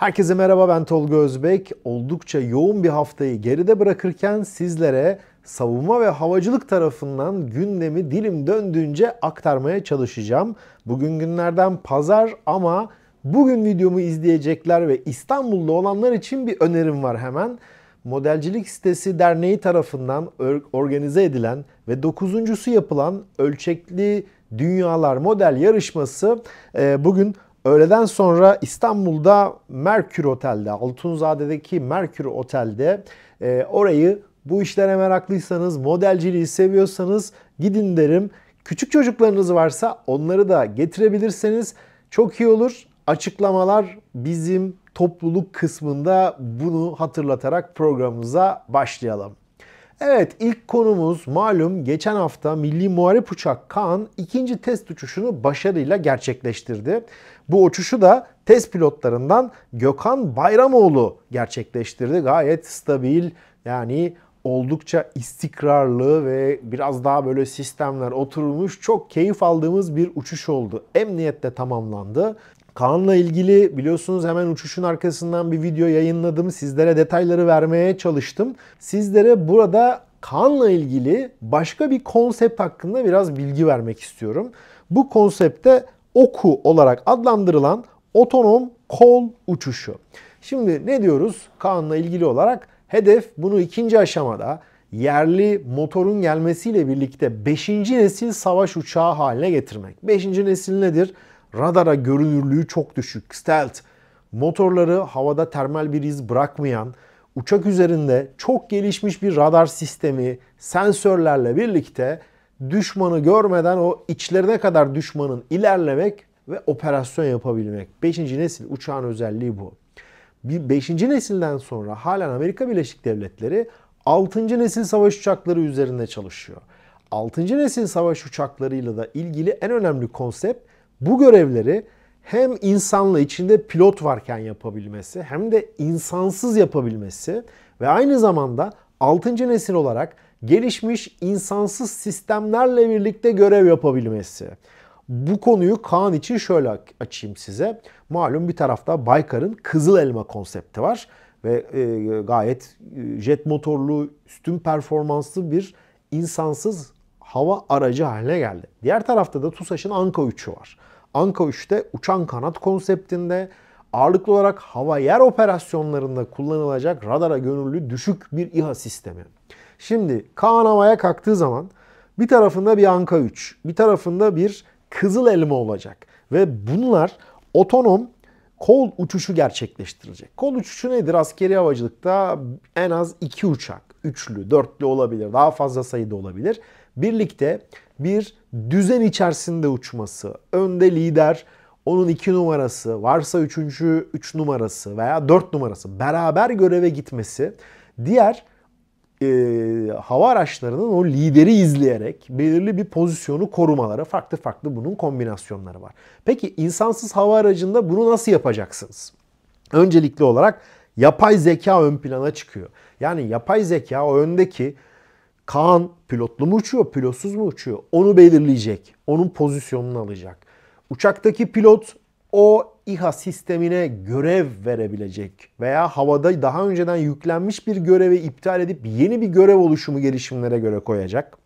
Herkese merhaba ben Tolga Özbek. Oldukça yoğun bir haftayı geride bırakırken sizlere savunma ve havacılık tarafından gündemi dilim döndüğünce aktarmaya çalışacağım. Bugün günlerden pazar ama bugün videomu izleyecekler ve İstanbul'da olanlar için bir önerim var hemen. Modelcilik Sitesi Derneği tarafından organize edilen ve dokuzuncusu yapılan ölçekli Dünyalar Model Yarışması e, bugün Öğleden sonra İstanbul'da Merkür Otel'de, Altunzade'deki Merkür Otel'de e, orayı bu işlere meraklıysanız, modelciliği seviyorsanız gidin derim. Küçük çocuklarınız varsa onları da getirebilirseniz çok iyi olur. Açıklamalar bizim topluluk kısmında bunu hatırlatarak programımıza başlayalım. Evet ilk konumuz malum geçen hafta Milli Muharip Uçak Kaan ikinci test uçuşunu başarıyla gerçekleştirdi. Bu uçuşu da test pilotlarından Gökhan Bayramoğlu gerçekleştirdi. Gayet stabil yani oldukça istikrarlı ve biraz daha böyle sistemler oturmuş çok keyif aldığımız bir uçuş oldu. Emniyette tamamlandı. Kaan'la ilgili biliyorsunuz hemen uçuşun arkasından bir video yayınladım. Sizlere detayları vermeye çalıştım. Sizlere burada Kaan'la ilgili başka bir konsept hakkında biraz bilgi vermek istiyorum. Bu konsepte OKU olarak adlandırılan otonom kol uçuşu. Şimdi ne diyoruz Kaan'la ilgili olarak? Hedef bunu ikinci aşamada yerli motorun gelmesiyle birlikte 5. nesil savaş uçağı haline getirmek. 5. nesil nedir? radara görünürlüğü çok düşük, stealth, motorları havada termal bir iz bırakmayan, uçak üzerinde çok gelişmiş bir radar sistemi, sensörlerle birlikte düşmanı görmeden o içlerine kadar düşmanın ilerlemek ve operasyon yapabilmek. 5. nesil uçağın özelliği bu. 5. nesilden sonra halen Amerika Birleşik Devletleri 6. nesil savaş uçakları üzerinde çalışıyor. 6. nesil savaş uçaklarıyla da ilgili en önemli konsept bu görevleri hem insanla içinde pilot varken yapabilmesi hem de insansız yapabilmesi ve aynı zamanda 6. nesil olarak gelişmiş insansız sistemlerle birlikte görev yapabilmesi. Bu konuyu Kaan için şöyle açayım size. Malum bir tarafta Baykar'ın kızıl elma konsepti var ve e, gayet e, jet motorlu, üstün performanslı bir insansız hava aracı haline geldi. Diğer tarafta da TUSAŞ'ın Anka 3'ü var. Anka 3'te uçan kanat konseptinde ağırlıklı olarak hava yer operasyonlarında kullanılacak radara gönüllü düşük bir İHA sistemi. Şimdi Kaan havaya kalktığı zaman bir tarafında bir Anka 3, bir tarafında bir Kızıl Elma olacak. Ve bunlar otonom kol uçuşu gerçekleştirecek. Kol uçuşu nedir? Askeri havacılıkta en az iki uçak, üçlü, dörtlü olabilir, daha fazla sayıda olabilir birlikte bir düzen içerisinde uçması, önde lider, onun iki numarası, varsa üçüncü üç numarası veya dört numarası beraber göreve gitmesi diğer e, hava araçlarının o lideri izleyerek belirli bir pozisyonu korumaları farklı farklı bunun kombinasyonları var. Peki insansız hava aracında bunu nasıl yapacaksınız? Öncelikli olarak yapay zeka ön plana çıkıyor. Yani yapay zeka o öndeki Kaan pilotlu mu uçuyor, pilotsuz mu uçuyor? Onu belirleyecek. Onun pozisyonunu alacak. Uçaktaki pilot o İHA sistemine görev verebilecek veya havada daha önceden yüklenmiş bir görevi iptal edip yeni bir görev oluşumu gelişimlere göre koyacak.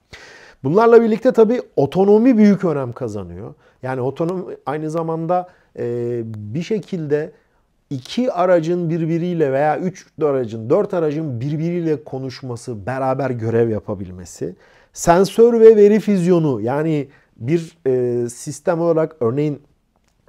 Bunlarla birlikte tabii otonomi büyük önem kazanıyor. Yani otonomi aynı zamanda bir şekilde iki aracın birbiriyle veya üç aracın, dört aracın birbiriyle konuşması, beraber görev yapabilmesi, sensör ve veri füzyonu yani bir e, sistem olarak örneğin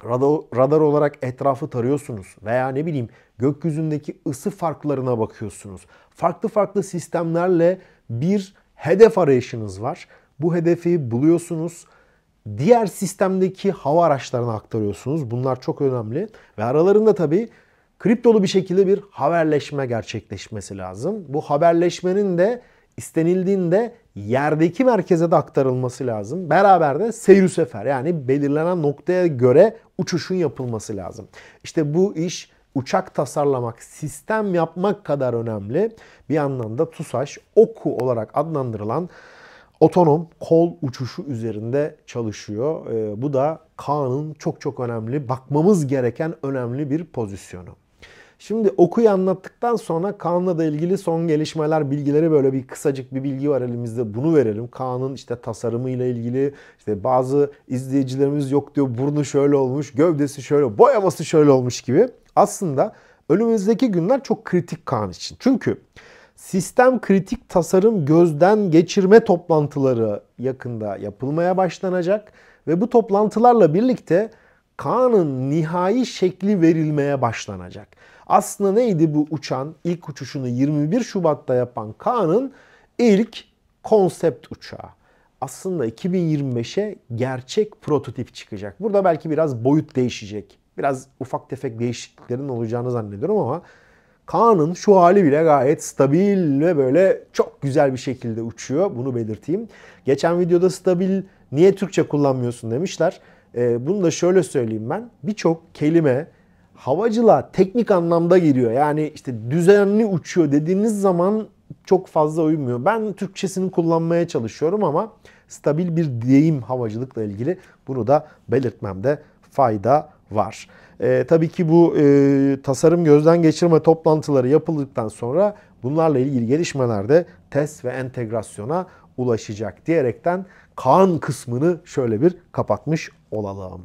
radar, radar olarak etrafı tarıyorsunuz veya ne bileyim gökyüzündeki ısı farklarına bakıyorsunuz. Farklı farklı sistemlerle bir hedef arayışınız var. Bu hedefi buluyorsunuz diğer sistemdeki hava araçlarına aktarıyorsunuz. Bunlar çok önemli ve aralarında tabii kriptolu bir şekilde bir haberleşme gerçekleşmesi lazım. Bu haberleşmenin de istenildiğinde yerdeki merkeze de aktarılması lazım. Beraber de seyir sefer yani belirlenen noktaya göre uçuşun yapılması lazım. İşte bu iş uçak tasarlamak, sistem yapmak kadar önemli. Bir anlamda TUSAŞ, OKU olarak adlandırılan otonom kol uçuşu üzerinde çalışıyor. E, bu da Kaan'ın çok çok önemli, bakmamız gereken önemli bir pozisyonu. Şimdi okuyu anlattıktan sonra Kaan'la da ilgili son gelişmeler, bilgileri böyle bir kısacık bir bilgi var elimizde. Bunu verelim. Kaan'ın işte tasarımıyla ilgili işte bazı izleyicilerimiz yok diyor. Burnu şöyle olmuş, gövdesi şöyle, boyaması şöyle olmuş gibi. Aslında önümüzdeki günler çok kritik Kaan için. Çünkü Sistem kritik tasarım gözden geçirme toplantıları yakında yapılmaya başlanacak ve bu toplantılarla birlikte Kaan'ın nihai şekli verilmeye başlanacak. Aslında neydi bu uçan, İlk uçuşunu 21 Şubat'ta yapan Kaan'ın ilk konsept uçağı. Aslında 2025'e gerçek prototip çıkacak. Burada belki biraz boyut değişecek. Biraz ufak tefek değişikliklerin olacağını zannediyorum ama Kaan'ın şu hali bile gayet stabil ve böyle çok güzel bir şekilde uçuyor. Bunu belirteyim. Geçen videoda stabil niye Türkçe kullanmıyorsun demişler. Ee, bunu da şöyle söyleyeyim ben. Birçok kelime havacılığa teknik anlamda giriyor. Yani işte düzenli uçuyor dediğiniz zaman çok fazla uymuyor. Ben Türkçesini kullanmaya çalışıyorum ama stabil bir deyim havacılıkla ilgili bunu da belirtmemde fayda var. E, tabii ki bu e, tasarım gözden geçirme toplantıları yapıldıktan sonra bunlarla ilgili gelişmelerde test ve entegrasyona ulaşacak diyerekten kan kısmını şöyle bir kapatmış olalım.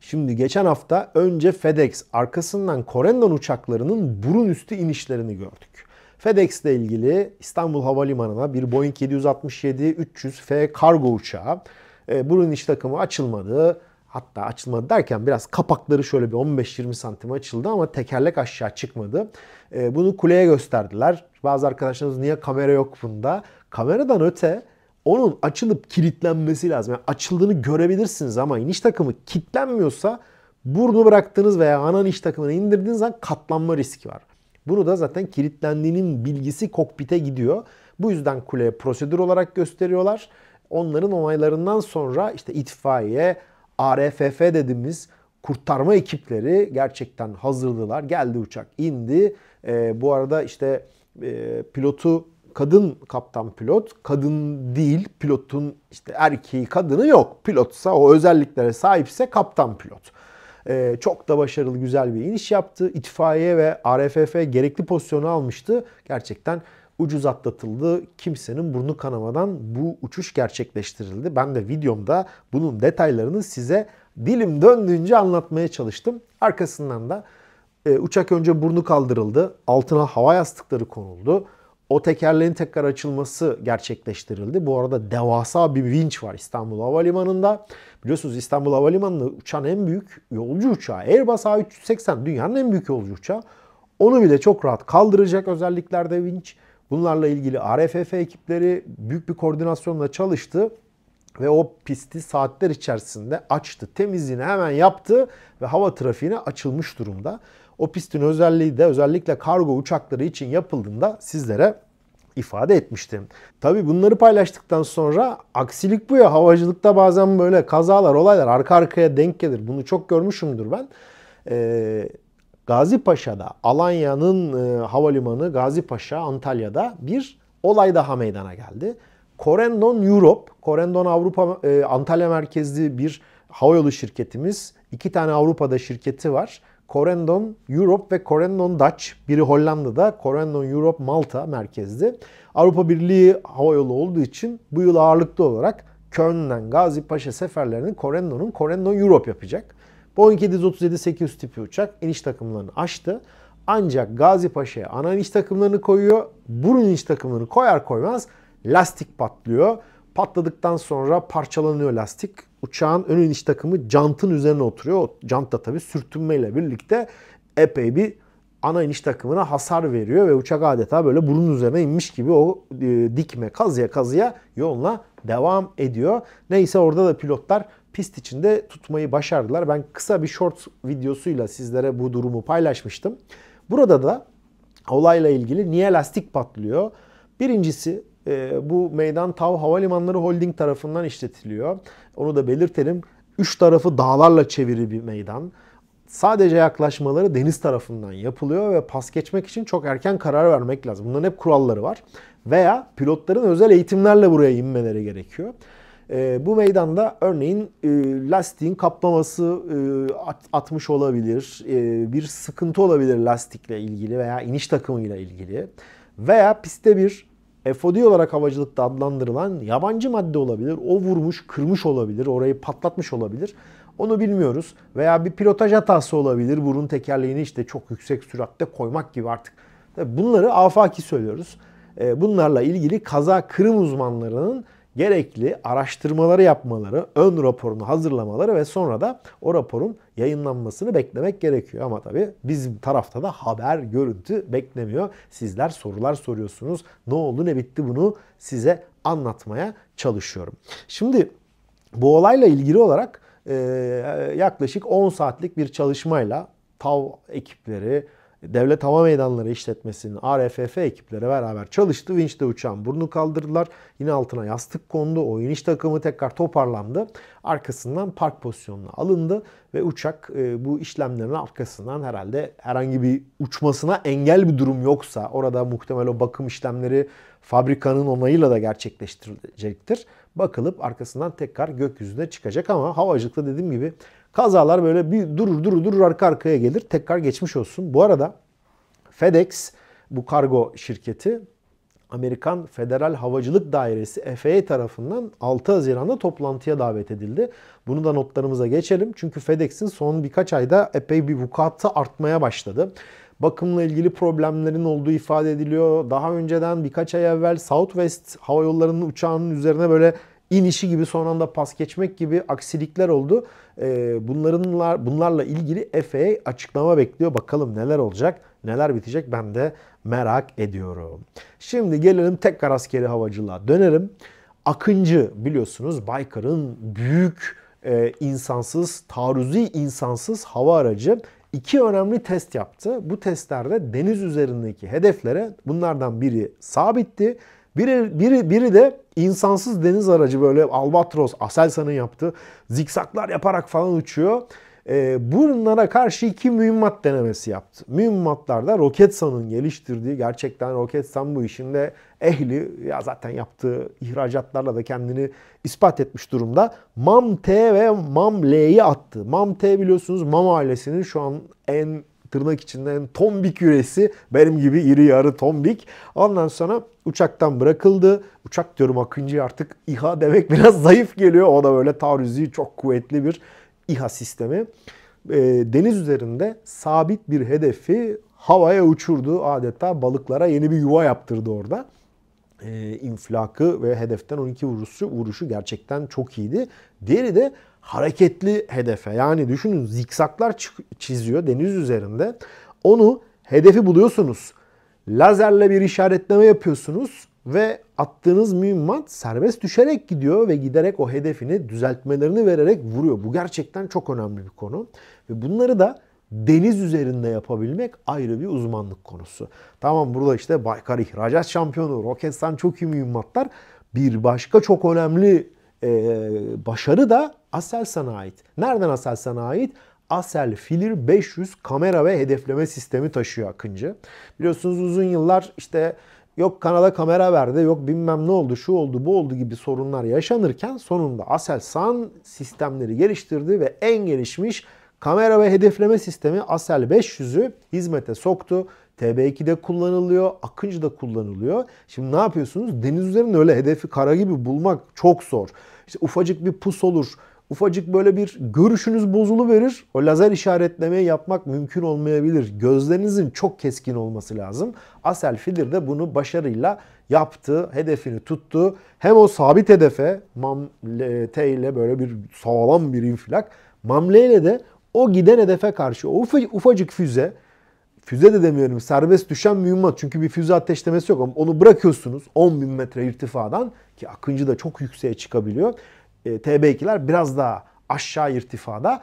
Şimdi geçen hafta önce FedEx arkasından Corendon uçaklarının burun üstü inişlerini gördük. FedEx ile ilgili İstanbul Havalimanı'na bir Boeing 767-300F kargo uçağı e, burun iniş takımı açılmadı hatta açılmadı derken biraz kapakları şöyle bir 15-20 santim açıldı ama tekerlek aşağı çıkmadı. E, bunu kuleye gösterdiler. Bazı arkadaşlarımız niye kamera yok bunda? Kameradan öte onun açılıp kilitlenmesi lazım. Yani açıldığını görebilirsiniz ama iniş takımı kilitlenmiyorsa burnu bıraktığınız veya ana iniş takımını indirdiğiniz zaman katlanma riski var. Bunu da zaten kilitlendiğinin bilgisi kokpite gidiyor. Bu yüzden kuleye prosedür olarak gösteriyorlar. Onların onaylarından sonra işte itfaiye, ARFF dediğimiz kurtarma ekipleri gerçekten hazırlılar. Geldi uçak indi. E, bu arada işte e, pilotu kadın kaptan pilot. Kadın değil pilotun işte erkeği kadını yok. Pilotsa o özelliklere sahipse kaptan pilot. E, çok da başarılı güzel bir iniş yaptı. İtfaiye ve ARFF gerekli pozisyonu almıştı. Gerçekten ucuz atlatıldı. Kimsenin burnu kanamadan bu uçuş gerçekleştirildi. Ben de videomda bunun detaylarını size dilim döndüğünce anlatmaya çalıştım. Arkasından da e, uçak önce burnu kaldırıldı. Altına hava yastıkları konuldu. O tekerleğin tekrar açılması gerçekleştirildi. Bu arada devasa bir vinç var İstanbul Havalimanı'nda. Biliyorsunuz İstanbul Havalimanı'nda uçan en büyük yolcu uçağı. Airbus A380 dünyanın en büyük yolcu uçağı. Onu bile çok rahat kaldıracak özelliklerde vinç. Bunlarla ilgili RFF ekipleri büyük bir koordinasyonla çalıştı ve o pisti saatler içerisinde açtı. Temizliğini hemen yaptı ve hava trafiğine açılmış durumda. O pistin özelliği de özellikle kargo uçakları için yapıldığında sizlere ifade etmiştim. Tabii bunları paylaştıktan sonra aksilik bu ya havacılıkta bazen böyle kazalar olaylar arka arkaya denk gelir. Bunu çok görmüşümdür ben. Ee, Gazi Paşa'da, Alanya'nın e, havalimanı Gazi Paşa Antalya'da bir olay daha meydana geldi. Corendon Europe, Corendon Avrupa e, Antalya merkezli bir havayolu şirketimiz. İki tane Avrupa'da şirketi var. Corendon Europe ve Corendon Dutch. Biri Hollanda'da, Corendon Europe Malta merkezli. Avrupa Birliği havayolu olduğu için bu yıl ağırlıklı olarak Köln'den Gazi Paşa seferlerini Corendon'un Corendon Europe yapacak. Boeing 737-800 tipi uçak iniş takımlarını aştı. Ancak Gazi Paşa'ya ana iniş takımlarını koyuyor. Burun iniş takımlarını koyar koymaz lastik patlıyor. Patladıktan sonra parçalanıyor lastik. Uçağın ön iniş takımı jantın üzerine oturuyor. O jant da tabii sürtünmeyle birlikte epey bir ana iniş takımına hasar veriyor ve uçak adeta böyle burun üzerine inmiş gibi o e, dikme kazıya kazıya yoluna devam ediyor. Neyse orada da pilotlar pist içinde tutmayı başardılar. Ben kısa bir short videosuyla sizlere bu durumu paylaşmıştım. Burada da olayla ilgili niye lastik patlıyor? Birincisi e, bu meydan TAV Havalimanları Holding tarafından işletiliyor. Onu da belirtelim. Üç tarafı dağlarla çeviri bir meydan. Sadece yaklaşmaları deniz tarafından yapılıyor ve pas geçmek için çok erken karar vermek lazım. Bunların hep kuralları var. Veya pilotların özel eğitimlerle buraya inmeleri gerekiyor. E, bu meydanda örneğin e, lastiğin kaplaması e, at, atmış olabilir, e, bir sıkıntı olabilir lastikle ilgili veya iniş takımıyla ilgili veya pistte bir FOD olarak havacılıkta adlandırılan yabancı madde olabilir. O vurmuş, kırmış olabilir, orayı patlatmış olabilir. Onu bilmiyoruz. Veya bir pilotaj hatası olabilir. Burun tekerleğini işte çok yüksek süratte koymak gibi artık. bunları afaki söylüyoruz. Ee, bunlarla ilgili kaza kırım uzmanlarının gerekli araştırmaları yapmaları, ön raporunu hazırlamaları ve sonra da o raporun yayınlanmasını beklemek gerekiyor. Ama tabii bizim tarafta da haber, görüntü beklemiyor. Sizler sorular soruyorsunuz. Ne oldu ne bitti bunu size anlatmaya çalışıyorum. Şimdi bu olayla ilgili olarak yaklaşık 10 saatlik bir çalışmayla TAV ekipleri, Devlet Hava Meydanları işletmesinin RFF ekiplere beraber çalıştı. Vinç'te uçağın burnu kaldırdılar. Yine altına yastık kondu. O iniş takımı tekrar toparlandı. Arkasından park pozisyonuna alındı ve uçak e, bu işlemlerin arkasından herhalde herhangi bir uçmasına engel bir durum yoksa orada muhtemel o bakım işlemleri fabrikanın onayıyla da gerçekleştirilecektir. Bakılıp arkasından tekrar gökyüzüne çıkacak ama havacılıkta dediğim gibi Kazalar böyle bir durur durur durur arka arkaya gelir. Tekrar geçmiş olsun. Bu arada FedEx bu kargo şirketi Amerikan Federal Havacılık Dairesi FAA tarafından 6 Haziran'da toplantıya davet edildi. Bunu da notlarımıza geçelim. Çünkü FedEx'in son birkaç ayda epey bir vukuatı artmaya başladı. Bakımla ilgili problemlerin olduğu ifade ediliyor. Daha önceden birkaç ay evvel Southwest Hava Yolları'nın uçağının üzerine böyle inişi gibi son anda pas geçmek gibi aksilikler oldu. E, bunlarınla, bunlarla ilgili Efe açıklama bekliyor. Bakalım neler olacak, neler bitecek ben de merak ediyorum. Şimdi gelelim tekrar askeri havacılığa dönerim. Akıncı biliyorsunuz Baykar'ın büyük e, insansız, taarruzi insansız hava aracı iki önemli test yaptı. Bu testlerde deniz üzerindeki hedeflere bunlardan biri sabitti. Biri, biri, biri de insansız deniz aracı böyle Albatros, Aselsan'ın yaptığı zikzaklar yaparak falan uçuyor. E, bunlara karşı iki mühimmat denemesi yaptı. Mühimmatlarda Roketsan'ın geliştirdiği gerçekten Roketsan bu işinde ehli ya zaten yaptığı ihracatlarla da kendini ispat etmiş durumda. MAM-T ve MAM-L'yi attı. MAM-T biliyorsunuz MAM ailesinin şu an en tırnak içinde en tombik yüresi benim gibi iri yarı tombik. Ondan sonra uçaktan bırakıldı. Uçak diyorum Akıncı artık İHA demek biraz zayıf geliyor. O da böyle taarruzi çok kuvvetli bir İHA sistemi. E, deniz üzerinde sabit bir hedefi havaya uçurdu. Adeta balıklara yeni bir yuva yaptırdı orada e, infilakı ve hedeften 12 vuruşu vuruşu gerçekten çok iyiydi. Diğeri de hareketli hedefe yani düşünün zikzaklar çiziyor deniz üzerinde. Onu hedefi buluyorsunuz. Lazerle bir işaretleme yapıyorsunuz ve attığınız mühimmat serbest düşerek gidiyor ve giderek o hedefini düzeltmelerini vererek vuruyor. Bu gerçekten çok önemli bir konu ve bunları da deniz üzerinde yapabilmek ayrı bir uzmanlık konusu. Tamam burada işte Baykar ihracat şampiyonu, Roketsan çok iyi mühimmatlar. Bir başka çok önemli e, başarı da Aselsan'a ait. Nereden Aselsan'a ait? Asel Filir 500 kamera ve hedefleme sistemi taşıyor Akıncı. Biliyorsunuz uzun yıllar işte yok Kanada kamera verdi, yok bilmem ne oldu, şu oldu, bu oldu gibi sorunlar yaşanırken sonunda Aselsan sistemleri geliştirdi ve en gelişmiş kamera ve hedefleme sistemi Asel 500'ü hizmete soktu. TB2'de kullanılıyor, Akıncı'da kullanılıyor. Şimdi ne yapıyorsunuz? Deniz üzerinde öyle hedefi kara gibi bulmak çok zor. İşte ufacık bir pus olur ufacık böyle bir görüşünüz bozulu verir. O lazer işaretlemeyi yapmak mümkün olmayabilir. Gözlerinizin çok keskin olması lazım. Asel Fidir de bunu başarıyla yaptı, hedefini tuttu. Hem o sabit hedefe Mamle ile böyle bir sağlam bir infilak. Mamle ile de o giden hedefe karşı o ufacık füze füze de demiyorum serbest düşen mühimmat çünkü bir füze ateşlemesi yok ama onu bırakıyorsunuz 10 bin metre irtifadan ki Akıncı da çok yükseğe çıkabiliyor e, TB2'ler biraz daha aşağı irtifada.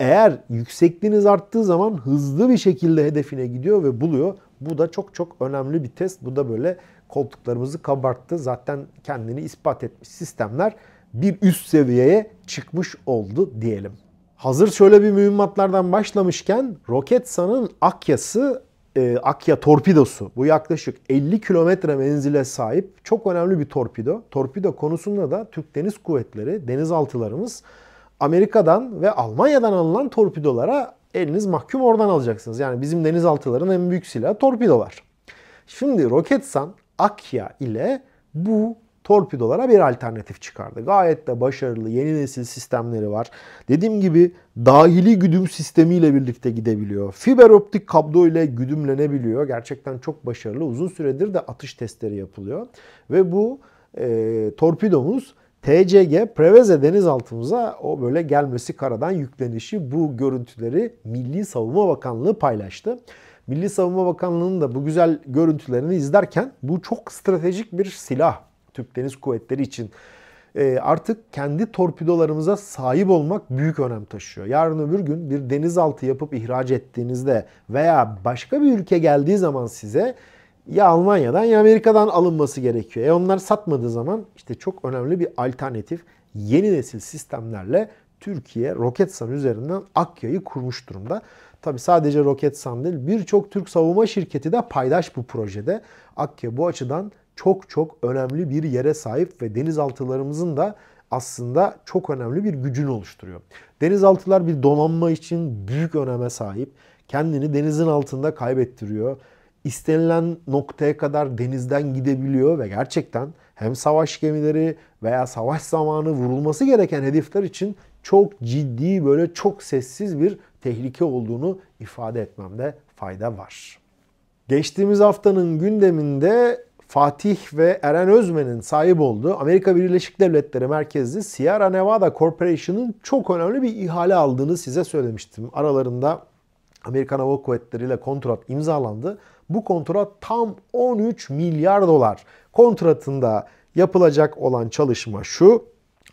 Eğer yüksekliğiniz arttığı zaman hızlı bir şekilde hedefine gidiyor ve buluyor. Bu da çok çok önemli bir test. Bu da böyle koltuklarımızı kabarttı. Zaten kendini ispat etmiş sistemler bir üst seviyeye çıkmış oldu diyelim. Hazır şöyle bir mühimmatlardan başlamışken Roketsan'ın Akya'sı e, Akya torpidosu. Bu yaklaşık 50 kilometre menzile sahip çok önemli bir torpido. Torpido konusunda da Türk Deniz Kuvvetleri, denizaltılarımız Amerika'dan ve Almanya'dan alınan torpidolara eliniz mahkum oradan alacaksınız. Yani bizim denizaltıların en büyük silahı torpidolar. Şimdi Roketsan Akya ile bu torpidolara bir alternatif çıkardı. Gayet de başarılı yeni nesil sistemleri var. Dediğim gibi dahili güdüm sistemiyle birlikte gidebiliyor. Fiber optik kablo ile güdümlenebiliyor. Gerçekten çok başarılı. Uzun süredir de atış testleri yapılıyor. Ve bu e, torpidomuz TCG Preveze denizaltımıza o böyle gelmesi karadan yüklenişi bu görüntüleri Milli Savunma Bakanlığı paylaştı. Milli Savunma Bakanlığı'nın da bu güzel görüntülerini izlerken bu çok stratejik bir silah. Türk Deniz Kuvvetleri için e, artık kendi torpidolarımıza sahip olmak büyük önem taşıyor. Yarın öbür gün bir denizaltı yapıp ihraç ettiğinizde veya başka bir ülke geldiği zaman size ya Almanya'dan ya Amerika'dan alınması gerekiyor. E onlar satmadığı zaman işte çok önemli bir alternatif yeni nesil sistemlerle Türkiye Roketsan üzerinden Akya'yı kurmuş durumda. Tabi sadece Roketsan değil birçok Türk savunma şirketi de paydaş bu projede. Akya bu açıdan çok çok önemli bir yere sahip ve denizaltılarımızın da aslında çok önemli bir gücünü oluşturuyor. Denizaltılar bir donanma için büyük öneme sahip. Kendini denizin altında kaybettiriyor. İstenilen noktaya kadar denizden gidebiliyor ve gerçekten hem savaş gemileri veya savaş zamanı vurulması gereken hedefler için çok ciddi böyle çok sessiz bir tehlike olduğunu ifade etmemde fayda var. Geçtiğimiz haftanın gündeminde Fatih ve Eren Özmen'in sahip olduğu Amerika Birleşik Devletleri merkezli Sierra Nevada Corporation'ın çok önemli bir ihale aldığını size söylemiştim. Aralarında Amerikan Hava Kuvvetleri ile kontrat imzalandı. Bu kontrat tam 13 milyar dolar. Kontratında yapılacak olan çalışma şu.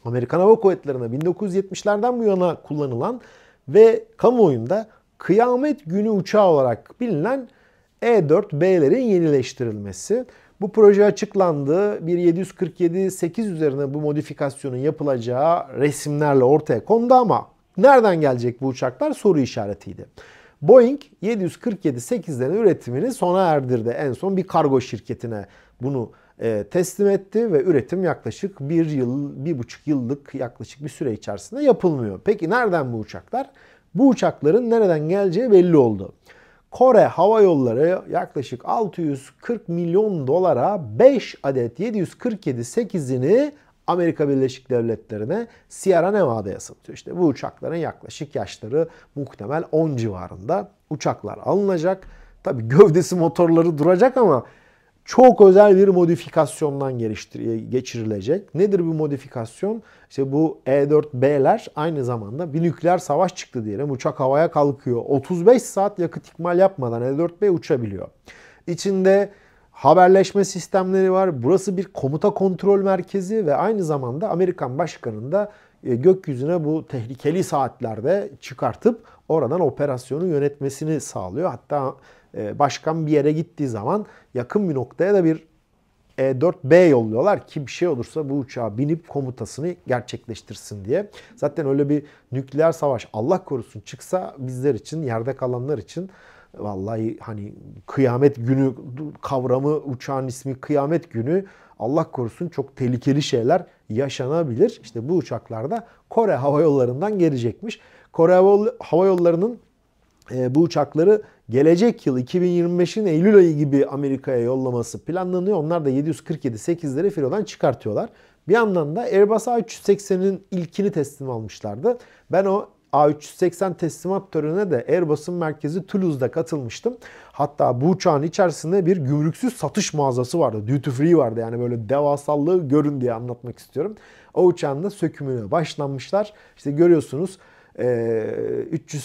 Amerikan Hava Kuvvetleri'ne 1970'lerden bu yana kullanılan ve kamuoyunda kıyamet günü uçağı olarak bilinen E-4B'lerin yenileştirilmesi. Bu proje açıklandı. Bir 747-8 üzerine bu modifikasyonun yapılacağı resimlerle ortaya kondu ama nereden gelecek bu uçaklar soru işaretiydi. Boeing 747-8'lerin üretimini sona erdirdi. En son bir kargo şirketine bunu e, teslim etti ve üretim yaklaşık bir yıl, bir buçuk yıllık yaklaşık bir süre içerisinde yapılmıyor. Peki nereden bu uçaklar? Bu uçakların nereden geleceği belli oldu. Kore Hava Yolları yaklaşık 640 milyon dolara 5 adet 747 8'ini Amerika Birleşik Devletleri'ne Sierra Nevada'ya satıyor. İşte bu uçakların yaklaşık yaşları muhtemel 10 civarında uçaklar alınacak. Tabi gövdesi motorları duracak ama çok özel bir modifikasyondan geçirilecek. Nedir bu modifikasyon? İşte bu E4B'ler aynı zamanda bir nükleer savaş çıktı diyelim. Uçak havaya kalkıyor. 35 saat yakıt ikmal yapmadan E4B uçabiliyor. İçinde haberleşme sistemleri var. Burası bir komuta kontrol merkezi ve aynı zamanda Amerikan başkanının da e, gökyüzüne bu tehlikeli saatlerde çıkartıp oradan operasyonu yönetmesini sağlıyor. Hatta e, başkan bir yere gittiği zaman yakın bir noktaya da bir E4B yolluyorlar ki bir şey olursa bu uçağa binip komutasını gerçekleştirsin diye. Zaten öyle bir nükleer savaş Allah korusun çıksa bizler için, yerde kalanlar için vallahi hani kıyamet günü kavramı, uçağın ismi kıyamet günü Allah korusun çok tehlikeli şeyler yaşanabilir. İşte bu uçaklarda Kore Hava Yolları'ndan gelecekmiş. Kore Hava Yolları'nın e, bu uçakları gelecek yıl 2025'in Eylül ayı gibi Amerika'ya yollaması planlanıyor. Onlar da 747-8'leri filodan çıkartıyorlar. Bir yandan da Airbus A380'in ilkini teslim almışlardı. Ben o A380 teslimat törenine de Airbus'un merkezi Toulouse'da katılmıştım. Hatta bu uçağın içerisinde bir gümrüksüz satış mağazası vardı. Duty free vardı yani böyle devasallığı görün diye anlatmak istiyorum. O uçağın da sökümüne başlanmışlar. İşte görüyorsunuz 380,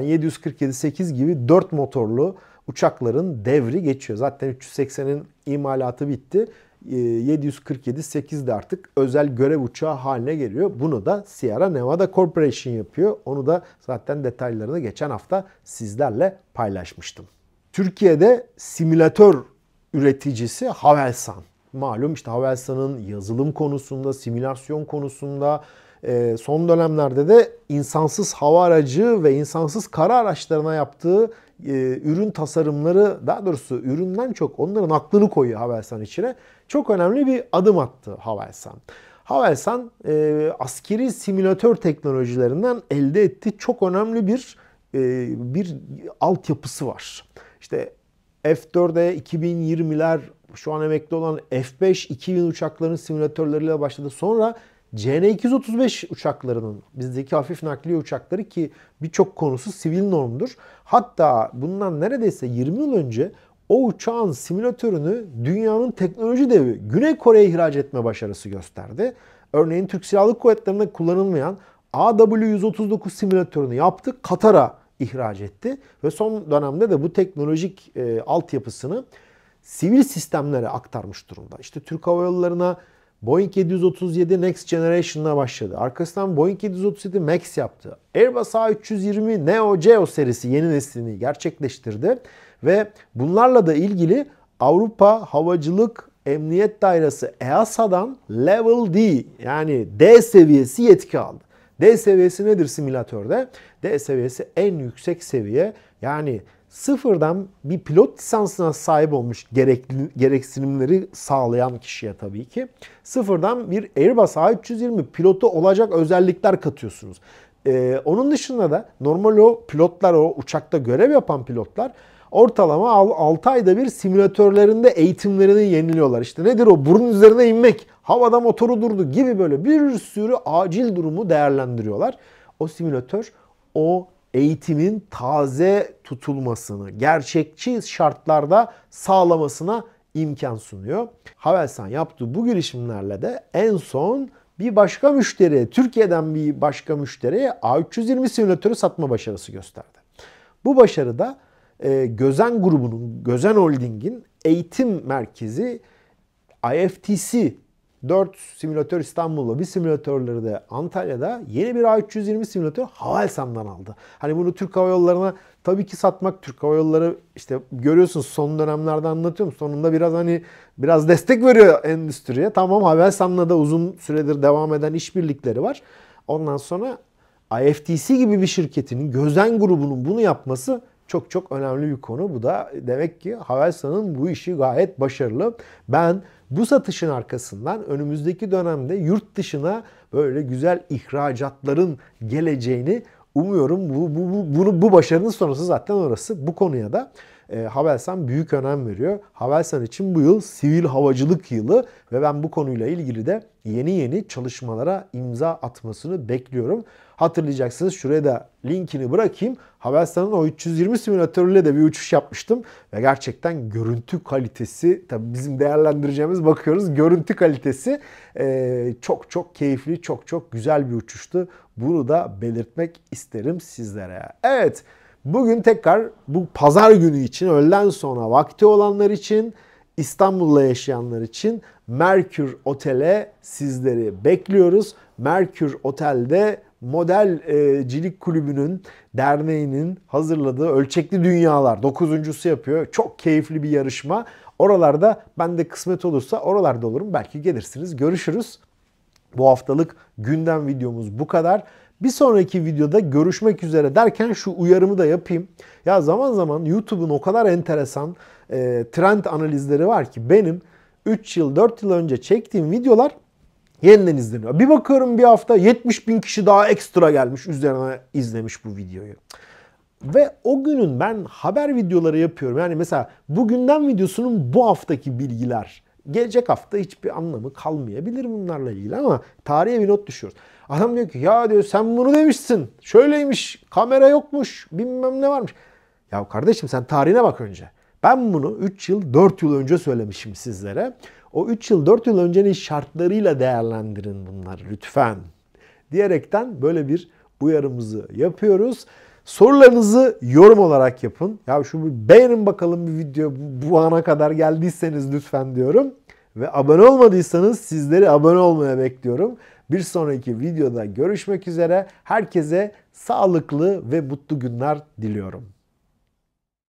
747, 8 gibi 4 motorlu uçakların devri geçiyor. Zaten 380'in imalatı bitti. 747 ee, 8 de artık özel görev uçağı haline geliyor. Bunu da Sierra Nevada Corporation yapıyor. Onu da zaten detaylarını geçen hafta sizlerle paylaşmıştım. Türkiye'de simülatör üreticisi Havelsan. Malum işte Havelsan'ın yazılım konusunda, simülasyon konusunda, ee, son dönemlerde de insansız hava aracı ve insansız kara araçlarına yaptığı e, ürün tasarımları daha doğrusu üründen çok onların aklını koyuyor Havelsan içine. Çok önemli bir adım attı Havelsan. Havelsan e, askeri simülatör teknolojilerinden elde ettiği çok önemli bir e, bir altyapısı var. İşte F4'e 2020'ler şu an emekli olan F5 2000 uçaklarının simülatörleriyle başladı. Sonra CN-235 uçaklarının bizdeki hafif nakliye uçakları ki birçok konusu sivil normdur. Hatta bundan neredeyse 20 yıl önce o uçağın simülatörünü dünyanın teknoloji devi Güney Kore'ye ihraç etme başarısı gösterdi. Örneğin Türk Silahlı Kuvvetleri'nde kullanılmayan AW-139 simülatörünü yaptı. Katar'a ihraç etti. Ve son dönemde de bu teknolojik e, altyapısını sivil sistemlere aktarmış durumda. İşte Türk Hava Yolları'na Boeing 737 Next Generation'la başladı. Arkasından Boeing 737 Max yaptı. Airbus A320 Neo Geo serisi yeni neslini gerçekleştirdi. Ve bunlarla da ilgili Avrupa Havacılık Emniyet Dairesi EASA'dan Level D yani D seviyesi yetki aldı. D seviyesi nedir simülatörde? D seviyesi en yüksek seviye yani sıfırdan bir pilot lisansına sahip olmuş gerekli, gereksinimleri sağlayan kişiye tabii ki sıfırdan bir Airbus A320 pilotu olacak özellikler katıyorsunuz. Ee, onun dışında da normal o pilotlar o uçakta görev yapan pilotlar ortalama 6 ayda bir simülatörlerinde eğitimlerini yeniliyorlar. İşte nedir o burun üzerine inmek, havada motoru durdu gibi böyle bir sürü acil durumu değerlendiriyorlar. O simülatör o eğitimin taze tutulmasını, gerçekçi şartlarda sağlamasına imkan sunuyor. Havelsan yaptığı bu girişimlerle de en son bir başka müşteriye, Türkiye'den bir başka müşteriye A320 simülatörü satma başarısı gösterdi. Bu başarıda e, Gözen grubunun, Gözen Holding'in eğitim merkezi IFTC 4 simülatör İstanbul'da, bir simülatörleri de Antalya'da yeni bir A320 simülatör Havelsan'dan aldı. Hani bunu Türk Hava Yolları'na tabii ki satmak Türk Hava Yolları işte görüyorsun son dönemlerde anlatıyorum. Sonunda biraz hani biraz destek veriyor endüstriye. Tamam Havelsan'la da uzun süredir devam eden işbirlikleri var. Ondan sonra IFTC gibi bir şirketinin, Gözen grubunun bunu yapması çok çok önemli bir konu. Bu da demek ki Havelsan'ın bu işi gayet başarılı. Ben bu satışın arkasından önümüzdeki dönemde yurt dışına böyle güzel ihracatların geleceğini umuyorum. Bu, bu, bu, bunu, bu başarının sonrası zaten orası. Bu konuya da e, Havelsan büyük önem veriyor. Havelsan için bu yıl sivil havacılık yılı ve ben bu konuyla ilgili de yeni yeni çalışmalara imza atmasını bekliyorum. Hatırlayacaksınız şuraya da linkini bırakayım. Havelsan'ın o 320 simülatörüyle de bir uçuş yapmıştım. Ve gerçekten görüntü kalitesi, tabi bizim değerlendireceğimiz bakıyoruz. Görüntü kalitesi e, çok çok keyifli, çok çok güzel bir uçuştu. Bunu da belirtmek isterim sizlere. Evet, bugün tekrar bu pazar günü için, öğleden sonra vakti olanlar için... İstanbul'da yaşayanlar için Merkür Otel'e sizleri bekliyoruz. Merkür Otel'de modelcilik kulübünün, derneğinin hazırladığı Ölçekli Dünyalar. Dokuzuncusu yapıyor. Çok keyifli bir yarışma. Oralarda ben de kısmet olursa oralarda olurum. Belki gelirsiniz. Görüşürüz. Bu haftalık gündem videomuz bu kadar. Bir sonraki videoda görüşmek üzere derken şu uyarımı da yapayım. Ya zaman zaman YouTube'un o kadar enteresan e, trend analizleri var ki benim 3 yıl 4 yıl önce çektiğim videolar Yeniden izleniyor. Bir bakıyorum bir hafta 70 bin kişi daha ekstra gelmiş üzerine izlemiş bu videoyu. Ve o günün ben haber videoları yapıyorum. Yani mesela bugünden videosunun bu haftaki bilgiler. Gelecek hafta hiçbir anlamı kalmayabilir bunlarla ilgili ama tarihe bir not düşüyoruz. Adam diyor ki ya diyor sen bunu demişsin. Şöyleymiş kamera yokmuş bilmem ne varmış. Ya kardeşim sen tarihine bak önce. Ben bunu 3 yıl 4 yıl önce söylemişim sizlere. O 3 yıl 4 yıl öncenin şartlarıyla değerlendirin bunları lütfen. Diyerekten böyle bir uyarımızı yapıyoruz. Sorularınızı yorum olarak yapın. Ya şu beğenin bakalım bir video bu, bu ana kadar geldiyseniz lütfen diyorum. Ve abone olmadıysanız sizleri abone olmaya bekliyorum. Bir sonraki videoda görüşmek üzere. Herkese sağlıklı ve mutlu günler diliyorum.